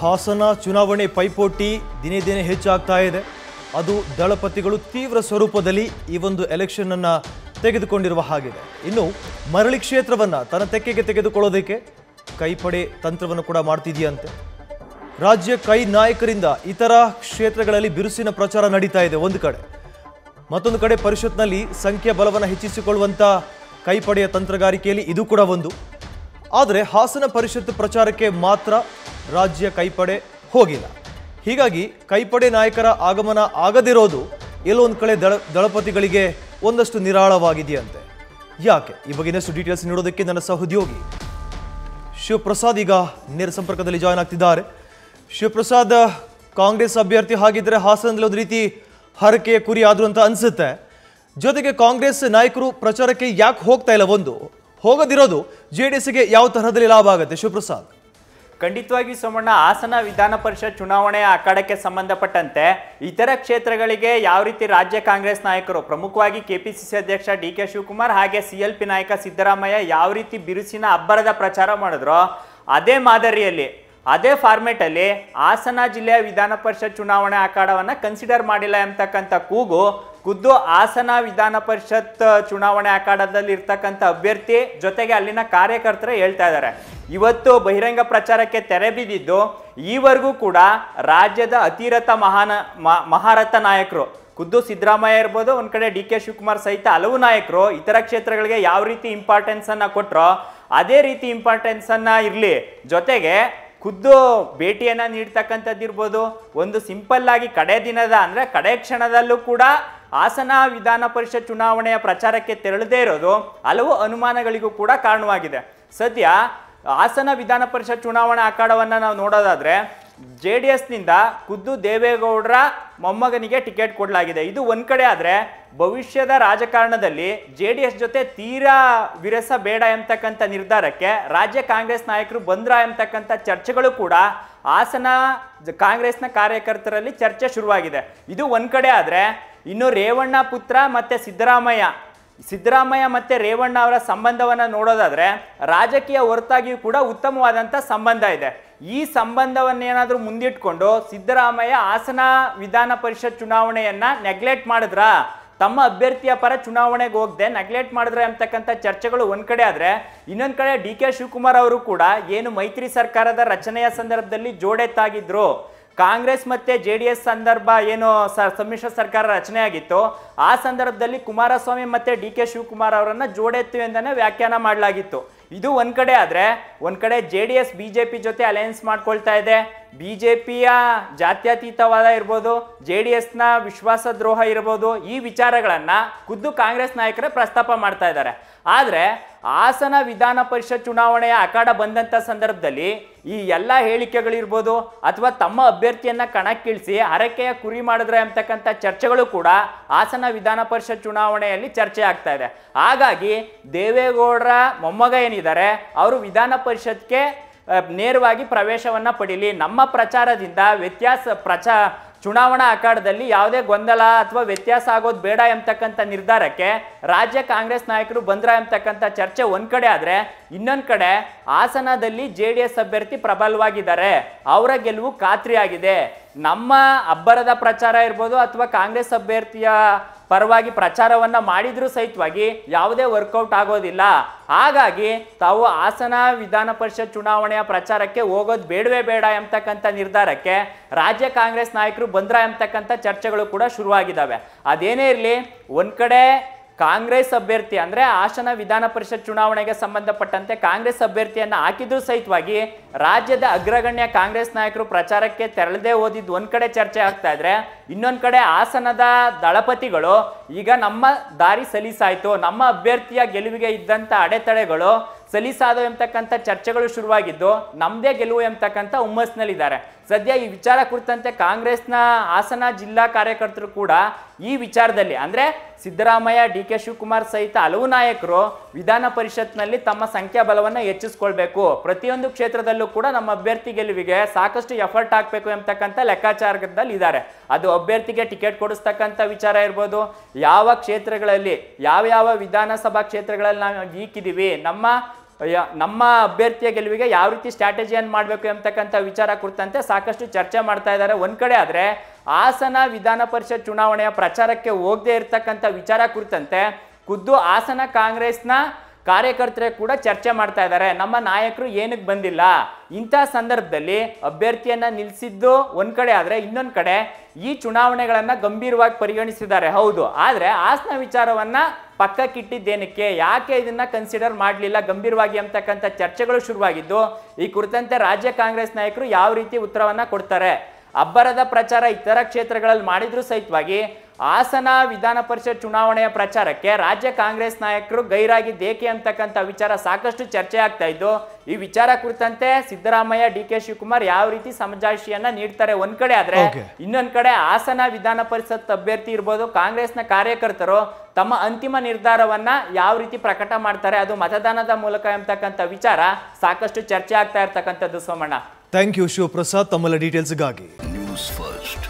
ಹಾಸನ ಚುನಾವಣೆ ಪೈಪೋಟಿ ದಿನೇ ದಿನೇ ಹೆಚ್ಚಾಗ್ತಾ ಇದೆ ಅದು ದಳಪತಿಗಳು ತೀವ್ರ ಸ್ವರೂಪದಲ್ಲಿ ಈ ಒಂದು ಎಲೆಕ್ಷನನ್ನು ತೆಗೆದುಕೊಂಡಿರುವ ಹಾಗಿದೆ ಇನ್ನು ಮರಳಿ ಕ್ಷೇತ್ರವನ್ನು ತನ್ನ ತೆಕ್ಕೆಗೆ ತೆಗೆದುಕೊಳ್ಳೋದಕ್ಕೆ ಕೈಪಡೆ ತಂತ್ರವನ್ನು ಕೂಡ ಮಾಡ್ತಿದೆಯಂತೆ ರಾಜ್ಯ ಕೈ ನಾಯಕರಿಂದ ಇತರ ಕ್ಷೇತ್ರಗಳಲ್ಲಿ ಬಿರುಸಿನ ಪ್ರಚಾರ ನಡೀತಾ ಇದೆ ಒಂದು ಕಡೆ ಮತ್ತೊಂದು ಕಡೆ ಪರಿಷತ್ನಲ್ಲಿ ಸಂಖ್ಯಾ ಬಲವನ್ನು ಹೆಚ್ಚಿಸಿಕೊಳ್ಳುವಂಥ ಕೈಪಡೆಯ ತಂತ್ರಗಾರಿಕೆಯಲ್ಲಿ ಇದು ಕೂಡ ಒಂದು ಆದರೆ ಹಾಸನ ಪರಿಷತ್ ಪ್ರಚಾರಕ್ಕೆ ಮಾತ್ರ ರಾಜ್ಯ ಕೈಪಡೆ ಹೋಗಿಲ್ಲ ಹೀಗಾಗಿ ಕೈಪಡೆ ನಾಯಕರ ಆಗಮನ ಆಗದಿರೋದು ಎಲ್ಲೊಂದು ಕಡೆ ದಳ ದಳಪತಿಗಳಿಗೆ ಒಂದಷ್ಟು ನಿರಾಳವಾಗಿದೆಯಂತೆ ಯಾಕೆ ಈ ಬಗ್ಗೆ ಇನ್ನಷ್ಟು ಡೀಟೇಲ್ಸ್ ನೀಡೋದಕ್ಕೆ ನನ್ನ ಸಹೋದ್ಯೋಗಿ ಶಿವಪ್ರಸಾದ್ ಈಗ ನೇರ ಸಂಪರ್ಕದಲ್ಲಿ ಜಾಯ್ನ್ ಆಗ್ತಿದ್ದಾರೆ ಶಿವಪ್ರಸಾದ್ ಕಾಂಗ್ರೆಸ್ ಅಭ್ಯರ್ಥಿ ಹಾಗಿದ್ರೆ ಹಾಸನದಲ್ಲಿ ಒಂದು ರೀತಿ ಹರಕೆ ಕುರಿ ಆದರೂ ಅಂತ ಅನಿಸುತ್ತೆ ಜೊತೆಗೆ ಕಾಂಗ್ರೆಸ್ ನಾಯಕರು ಪ್ರಚಾರಕ್ಕೆ ಯಾಕೆ ಹೋಗ್ತಾ ಇಲ್ಲ ಒಂದು ಹೋಗದಿರೋದು ಜೆ ಡಿ ಎಸ್ಗೆ ಯಾವ ತರಹದಲ್ಲಿ ಲಾಭ ಆಗುತ್ತೆ ಶಿವಪ್ರಸಾದ್ ಖಂಡಿತವಾಗಿ ಸೋಮಣ್ಣ ಹಾಸನ ವಿಧಾನ ಪರಿಷತ್ ಚುನಾವಣೆ ಅಖಾಡಕ್ಕೆ ಸಂಬಂಧಪಟ್ಟಂತೆ ಇತರ ಕ್ಷೇತ್ರಗಳಿಗೆ ಯಾವ ರೀತಿ ರಾಜ್ಯ ಕಾಂಗ್ರೆಸ್ ನಾಯಕರು ಪ್ರಮುಖವಾಗಿ ಕೆಪಿಸಿಸಿ ಅಧ್ಯಕ್ಷ ಡಿ ಕೆ ಶಿವಕುಮಾರ್ ಹಾಗೆ ಸಿ ಎಲ್ ಪಿ ನಾಯಕ ಸಿದ್ದರಾಮಯ್ಯ ಯಾವ ರೀತಿ ಬಿರುಸಿನ ಅಬ್ಬರದ ಪ್ರಚಾರ ಮಾಡಿದ್ರು ಅದೇ ಮಾದರಿಯಲ್ಲಿ ಅದೇ ಫಾರ್ಮೆಟಲ್ಲಿ ಹಾಸನ ಜಿಲ್ಲೆಯ ವಿಧಾನ ಪರಿಷತ್ ಚುನಾವಣೆ ಅಖಾಡವನ್ನು ಕನ್ಸಿಡರ್ ಮಾಡಿಲ್ಲ ಎಂತಕ್ಕಂಥ ಕೂಗು ಖುದ್ದು ಹಾಸನ ವಿಧಾನ ಪರಿಷತ್ ಚುನಾವಣೆ ಅಖಾಡದಲ್ಲಿ ಇರ್ತಕ್ಕಂಥ ಅಭ್ಯರ್ಥಿ ಜೊತೆಗೆ ಅಲ್ಲಿನ ಕಾರ್ಯಕರ್ತರು ಹೇಳ್ತಾ ಇದ್ದಾರೆ ಇವತ್ತು ಬಹಿರಂಗ ಪ್ರಚಾರಕ್ಕೆ ತೆರೆ ಬಿದ್ದಿದ್ದು ಈವರೆಗೂ ಕೂಡ ರಾಜ್ಯದ ಅತಿರಥ ಮಹಾನ ಮಹಾರಥ ನಾಯಕರು ಖುದ್ದು ಸಿದ್ದರಾಮಯ್ಯ ಇರ್ಬೋದು ಒಂದು ಕಡೆ ಡಿ ಕೆ ಶಿವಕುಮಾರ್ ಸಹಿತ ಹಲವು ನಾಯಕರು ಇತರ ಕ್ಷೇತ್ರಗಳಿಗೆ ಯಾವ ರೀತಿ ಇಂಪಾರ್ಟೆನ್ಸನ್ನು ಕೊಟ್ಟರೋ ಅದೇ ರೀತಿ ಇಂಪಾರ್ಟೆನ್ಸನ್ನು ಇರಲಿ ಜೊತೆಗೆ ಖುದ್ದು ಭೇಟಿಯನ್ನು ಇರ್ಬೋದು ಒಂದು ಸಿಂಪಲ್ಲಾಗಿ ಕಡೆ ದಿನದ ಅಂದರೆ ಕಡೆ ಕ್ಷಣದಲ್ಲೂ ಕೂಡ ಹಾಸನ ವಿಧಾನ ಪರಿಷತ್ ಚುನಾವಣೆಯ ಪ್ರಚಾರಕ್ಕೆ ತೆರಳದೇ ಇರೋದು ಹಲವು ಅನುಮಾನಗಳಿಗೂ ಕೂಡ ಕಾರಣವಾಗಿದೆ ಸದ್ಯ ಹಾಸನ ವಿಧಾನ ಪರಿಷತ್ ಚುನಾವಣಾ ಅಖಾಡವನ್ನು ನಾವು ನೋಡೋದಾದ್ರೆ ಜೆ ಡಿ ಎಸ್ನಿಂದ ಖುದ್ದು ದೇವೇಗೌಡರ ಮೊಮ್ಮಗನಿಗೆ ಟಿಕೆಟ್ ಕೊಡಲಾಗಿದೆ ಇದು ಒಂದು ಕಡೆ ಆದರೆ ಭವಿಷ್ಯದ ರಾಜಕಾರಣದಲ್ಲಿ ಜೆ ಡಿ ಎಸ್ ಜೊತೆ ತೀರಾ ವಿರಸ ಬೇಡ ಎಂಬತಕ್ಕಂಥ ನಿರ್ಧಾರಕ್ಕೆ ರಾಜ್ಯ ಕಾಂಗ್ರೆಸ್ ನಾಯಕರು ಬಂದ್ರ ಎಂಬತಕ್ಕಂಥ ಚರ್ಚೆಗಳು ಕೂಡ ಹಾಸನ ಕಾಂಗ್ರೆಸ್ನ ಕಾರ್ಯಕರ್ತರಲ್ಲಿ ಚರ್ಚೆ ಶುರುವಾಗಿದೆ ಇದು ಒಂದು ಕಡೆ ಆದರೆ ಇನ್ನು ರೇವಣ್ಣ ಪುತ್ರ ಮತ್ತು ಸಿದ್ದರಾಮಯ್ಯ ಸಿದ್ದರಾಮಯ್ಯ ಮತ್ತು ರೇವಣ್ಣ ಅವರ ಸಂಬಂಧವನ್ನು ನೋಡೋದಾದರೆ ರಾಜಕೀಯ ಹೊರತಾಗಿಯೂ ಕೂಡ ಉತ್ತಮವಾದಂಥ ಸಂಬಂಧ ಇದೆ ಈ ಸಂಬಂಧವನ್ನೇನಾದರೂ ಮುಂದಿಟ್ಕೊಂಡು ಸಿದ್ದರಾಮಯ್ಯ ಹಾಸನ ವಿಧಾನ ಪರಿಷತ್ ಚುನಾವಣೆಯನ್ನು ನೆಗ್ಲೆಕ್ಟ್ ಮಾಡಿದ್ರಾ ತಮ್ಮ ಅಭ್ಯರ್ಥಿಯ ಪರ ಚುನಾವಣೆಗೆ ಹೋಗದೆ ನೆಗ್ಲೆಕ್ಟ್ ಮಾಡಿದ್ರೆ ಅಂತಕ್ಕಂಥ ಚರ್ಚೆಗಳು ಒಂದು ಕಡೆ ಆದರೆ ಇನ್ನೊಂದು ಕಡೆ ಡಿ ಕೆ ಶಿವಕುಮಾರ್ ಅವರು ಕೂಡ ಏನು ಮೈತ್ರಿ ಸರ್ಕಾರದ ರಚನೆಯ ಸಂದರ್ಭದಲ್ಲಿ ಜೋಡೆತ್ತಾಗಿದ್ರು ಕಾಂಗ್ರೆಸ್ ಮತ್ತೆ ಜೆ ಡಿ ಎಸ್ ಸಂದರ್ಭ ಏನು ಸಮ್ಮಿಶ್ರ ಸರ್ಕಾರ ರಚನೆ ಆಗಿತ್ತು ಆ ಸಂದರ್ಭದಲ್ಲಿ ಕುಮಾರಸ್ವಾಮಿ ಮತ್ತೆ ಡಿ ಕೆ ಶಿವಕುಮಾರ್ ಅವರನ್ನ ಜೋಡೆತ್ತು ಎಂದನೆ ವ್ಯಾಖ್ಯಾನ ಮಾಡಲಾಗಿತ್ತು ಇದು ಒಂದ್ ಕಡೆ ಆದ್ರೆ ಒಂದ್ ಕಡೆ ಜೆ ಡಿ ಎಸ್ ಬಿಜೆಪಿ ಜೊತೆ ಅಲಯನ್ಸ್ ಮಾಡ್ಕೊಳ್ತಾ ಇದೆ ಬಿಜೆಪಿಯ ಜಾತ್ಯತೀತವಾದ ಇರ್ಬೋದು ಜೆ ಡಿ ಎಸ್ನ ವಿಶ್ವಾಸ ದ್ರೋಹ ಇರ್ಬೋದು ಈ ವಿಚಾರಗಳನ್ನ ಖುದ್ದು ಕಾಂಗ್ರೆಸ್ ನಾಯಕರೇ ಪ್ರಸ್ತಾಪ ಮಾಡ್ತಾ ಇದ್ದಾರೆ ಆದ್ರೆ ಹಾಸನ ವಿಧಾನ ಪರಿಷತ್ ಚುನಾವಣೆಯ ಅಖಾಡ ಬಂದಂಥ ಸಂದರ್ಭದಲ್ಲಿ ಈ ಎಲ್ಲ ಹೇಳಿಕೆಗಳಿರ್ಬೋದು ಅಥವಾ ತಮ್ಮ ಅಭ್ಯರ್ಥಿಯನ್ನು ಕಣಕ್ಕಿಳಿಸಿ ಹರಕೆಯ ಕುರಿ ಮಾಡಿದ್ರೆ ಅಂತಕ್ಕಂಥ ಚರ್ಚೆಗಳು ಕೂಡ ಹಾಸನ ವಿಧಾನ ಪರಿಷತ್ ಚುನಾವಣೆಯಲ್ಲಿ ಚರ್ಚೆ ಆಗ್ತಾ ಇದೆ ಹಾಗಾಗಿ ದೇವೇಗೌಡರ ಮೊಮ್ಮಗ ಏನಿದ್ದಾರೆ ಅವರು ವಿಧಾನ ಪರಿಷತ್ಗೆ ನೇರವಾಗಿ ಪ್ರವೇಶವನ್ನು ಪಡೀಲಿ ನಮ್ಮ ಪ್ರಚಾರದಿಂದ ವ್ಯತ್ಯಾಸ ಪ್ರಚಾ ಚುನಾವಣಾ ಅಖಾಡದಲ್ಲಿ ಯಾವುದೇ ಗೊಂದಲ ಅಥವಾ ವ್ಯತ್ಯಾಸ ಆಗೋದು ಬೇಡ ಎಂಬತಕ್ಕಂಥ ನಿರ್ಧಾರಕ್ಕೆ ರಾಜ್ಯ ಕಾಂಗ್ರೆಸ್ ನಾಯಕರು ಬಂದ್ರ ಎಂಬತಕ್ಕಂಥ ಚರ್ಚೆ ಒಂದ್ ಕಡೆ ಆದ್ರೆ ಇನ್ನೊಂದು ಕಡೆ ಹಾಸನದಲ್ಲಿ ಜೆ ಡಿ ಎಸ್ ಅಭ್ಯರ್ಥಿ ಪ್ರಬಲವಾಗಿದ್ದಾರೆ ಅವರ ಗೆಲುವು ಖಾತ್ರಿ ಆಗಿದೆ ನಮ್ಮ ಅಬ್ಬರದ ಪ್ರಚಾರ ಇರ್ಬೋದು ಅಥವಾ ಕಾಂಗ್ರೆಸ್ ಅಭ್ಯರ್ಥಿಯ ಪರವಾಗಿ ಪ್ರಚಾರವನ್ನು ಮಾಡಿದರೂ ಸಹಿತವಾಗಿ ಯಾವುದೇ ವರ್ಕೌಟ್ ಆಗೋದಿಲ್ಲ ಹಾಗಾಗಿ ತಾವು ಹಾಸನ ವಿಧಾನ ಪರಿಷತ್ ಚುನಾವಣೆಯ ಪ್ರಚಾರಕ್ಕೆ ಹೋಗೋದು ಬೇಡವೇ ಬೇಡ ಎಂಬತಕ್ಕಂಥ ನಿರ್ಧಾರಕ್ಕೆ ರಾಜ್ಯ ಕಾಂಗ್ರೆಸ್ ನಾಯಕರು ಬಂದ್ರ ಎಂಬತಕ್ಕಂಥ ಚರ್ಚೆಗಳು ಕೂಡ ಶುರುವಾಗಿದ್ದಾವೆ ಅದೇನೇ ಇರಲಿ ಒಂದು ಕಡೆ ಕಾಂಗ್ರೆಸ್ ಅಭ್ಯರ್ಥಿ ಅಂದರೆ ಹಾಸನ ವಿಧಾನ ಪರಿಷತ್ ಚುನಾವಣೆಗೆ ಸಂಬಂಧಪಟ್ಟಂತೆ ಕಾಂಗ್ರೆಸ್ ಅಭ್ಯರ್ಥಿಯನ್ನು ಹಾಕಿದ್ರೂ ಸಹಿತವಾಗಿ ರಾಜ್ಯದ ಅಗ್ರಗಣ್ಯ ಕಾಂಗ್ರೆಸ್ ನಾಯಕರು ಪ್ರಚಾರಕ್ಕೆ ತೆರಳದೆ ಓದಿದ್ದು ಒಂದು ಕಡೆ ಚರ್ಚೆ ಆಗ್ತಾ ಇದ್ರೆ ಇನ್ನೊಂದು ಕಡೆ ಹಾಸನದ ದಳಪತಿಗಳು ಈಗ ನಮ್ಮ ದಾರಿ ಸಲೀಸಾಯಿತು ನಮ್ಮ ಅಭ್ಯರ್ಥಿಯ ಗೆಲುವಿಗೆ ಇದ್ದಂಥ ಅಡೆತಡೆಗಳು ಸಲೀಸಾದ ಎಂಬತಕ್ಕಂಥ ಚರ್ಚೆಗಳು ಶುರುವಾಗಿದ್ದು ನಮ್ಮದೇ ಗೆಲುವು ಎಂಬತಕ್ಕಂಥ ಹುಮ್ಮಸ್ನಲ್ಲಿದ್ದಾರೆ ಸದ್ಯ ಈ ವಿಚಾರ ಕುರಿತಂತೆ ಕಾಂಗ್ರೆಸ್ನ ಹಾಸನ ಜಿಲ್ಲಾ ಕಾರ್ಯಕರ್ತರು ಕೂಡ ಈ ವಿಚಾರದಲ್ಲಿ ಅಂದರೆ ಸಿದ್ದರಾಮಯ್ಯ ಡಿ ಕೆ ಶಿವಕುಮಾರ್ ಸಹಿತ ಹಲವು ನಾಯಕರು ವಿಧಾನ ಪರಿಷತ್ನಲ್ಲಿ ತಮ್ಮ ಸಂಖ್ಯಾಬಲವನ್ನು ಹೆಚ್ಚಿಸ್ಕೊಳ್ಬೇಕು ಪ್ರತಿಯೊಂದು ಕ್ಷೇತ್ರದಲ್ಲೂ ಕೂಡ ನಮ್ಮ ಅಭ್ಯರ್ಥಿ ಗೆಲುವಿಗೆ ಸಾಕಷ್ಟು ಎಫರ್ಟ್ ಹಾಕಬೇಕು ಎಂಬತಕ್ಕಂಥ ಲೆಕ್ಕಾಚಾರದಲ್ಲಿ ಇದ್ದಾರೆ ಅದು ಅಭ್ಯರ್ಥಿಗೆ ಟಿಕೆಟ್ ಕೊಡಿಸ್ತಕ್ಕಂಥ ವಿಚಾರ ಇರ್ಬೋದು ಯಾವ ಕ್ಷೇತ್ರಗಳಲ್ಲಿ ಯಾವ ಯಾವ ವಿಧಾನಸಭಾ ಕ್ಷೇತ್ರಗಳಲ್ಲಿ ನಾವು ಈಕಿದ್ದೀವಿ ನಮ್ಮ ನಮ್ಮ ಅಭ್ಯರ್ಥಿಯ ಗೆಲುವಿಗೆ ಯಾವ ರೀತಿ ಸ್ಟ್ರಾಟಜಿಯನ್ನು ಮಾಡಬೇಕು ಎಂಬತಕ್ಕಂಥ ವಿಚಾರ ಕುರಿತಂತೆ ಸಾಕಷ್ಟು ಚರ್ಚೆ ಮಾಡ್ತಾ ಇದ್ದಾರೆ ಒಂದು ಕಡೆ ಆದರೆ ಹಾಸನ ವಿಧಾನ ಪರಿಷತ್ ಚುನಾವಣೆಯ ಪ್ರಚಾರಕ್ಕೆ ಹೋಗದೇ ಇರತಕ್ಕಂಥ ವಿಚಾರ ಕುರಿತಂತೆ ಖುದ್ದು ಹಾಸನ ಕಾಂಗ್ರೆಸ್ನ ಕಾರ್ಯಕರ್ತರೇ ಕೂಡ ಚರ್ಚೆ ಮಾಡ್ತಾ ಇದ್ದಾರೆ ನಮ್ಮ ನಾಯಕರು ಏನಕ್ಕೆ ಬಂದಿಲ್ಲ ಇಂಥ ಸಂದರ್ಭದಲ್ಲಿ ಅಭ್ಯರ್ಥಿಯನ್ನ ನಿಲ್ಲಿಸಿದ್ದು ಒಂದು ಕಡೆ ಆದರೆ ಇನ್ನೊಂದು ಕಡೆ ಈ ಚುನಾವಣೆಗಳನ್ನು ಗಂಭೀರವಾಗಿ ಪರಿಗಣಿಸಿದ್ದಾರೆ ಹೌದು ಆದರೆ ಆಸನ ವಿಚಾರವನ್ನ ಪಕ್ಕಕ್ಕಿಟ್ಟಿದ್ದೇನಕ್ಕೆ ಯಾಕೆ ಇದನ್ನ ಕನ್ಸಿಡರ್ ಮಾಡಲಿಲ್ಲ ಗಂಭೀರವಾಗಿ ಅಂತಕ್ಕಂಥ ಚರ್ಚೆಗಳು ಶುರುವಾಗಿದ್ದು ಈ ಕುರಿತಂತೆ ರಾಜ್ಯ ಕಾಂಗ್ರೆಸ್ ನಾಯಕರು ಯಾವ ರೀತಿ ಉತ್ತರವನ್ನು ಕೊಡ್ತಾರೆ ಅಬ್ಬರದ ಪ್ರಚಾರ ಇತರ ಕ್ಷೇತ್ರಗಳಲ್ಲಿ ಮಾಡಿದ್ರೂ ಸಹಿತವಾಗಿ ಹಾಸನ ವಿಧಾನ ಪರಿಷತ್ ಚುನಾವಣೆಯ ಪ್ರಚಾರಕ್ಕೆ ರಾಜ್ಯ ಕಾಂಗ್ರೆಸ್ ನಾಯಕರು ಗೈರಾಗಿದ್ದೇಕೆ ಅಂತಕ್ಕಂಥ ವಿಚಾರ ಸಾಕಷ್ಟು ಚರ್ಚೆ ಆಗ್ತಾ ಇದ್ದು ಈ ವಿಚಾರ ಕುರಿತಂತೆ ಸಿದ್ದರಾಮಯ್ಯ ಡಿ ಕೆ ಶಿವಕುಮಾರ್ ಯಾವ ರೀತಿ ಸಮಜಾಯಿಷಿಯನ್ನ ನೀಡ್ತಾರೆ ಒಂದ್ ಕಡೆ ಆದ್ರೆ ಇನ್ನೊಂದ್ ಕಡೆ ಹಾಸನ ವಿಧಾನ ಪರಿಷತ್ ಅಭ್ಯರ್ಥಿ ಇರ್ಬೋದು ಕಾಂಗ್ರೆಸ್ನ ಕಾರ್ಯಕರ್ತರು ತಮ್ಮ ಅಂತಿಮ ನಿರ್ಧಾರವನ್ನ ಯಾವ ರೀತಿ ಪ್ರಕಟ ಮಾಡ್ತಾರೆ ಅದು ಮತದಾನದ ಮೂಲಕ ಎಂಬತಕ್ಕಂಥ ವಿಚಾರ ಸಾಕಷ್ಟು ಚರ್ಚೆ ಆಗ್ತಾ ಇರ್ತಕ್ಕಂಥದ್ದು ಸೋಮಣ್ಣ ಥ್ಯಾಂಕ್ ಯು ಶಿವಪ್ರಸಾದ್ ತಮ್ಮೆಲ್ಲ ಡೀಟೇಲ್ಸ್ಗಾಗಿ ನ್ಯೂಸ್ ಫಸ್ಟ್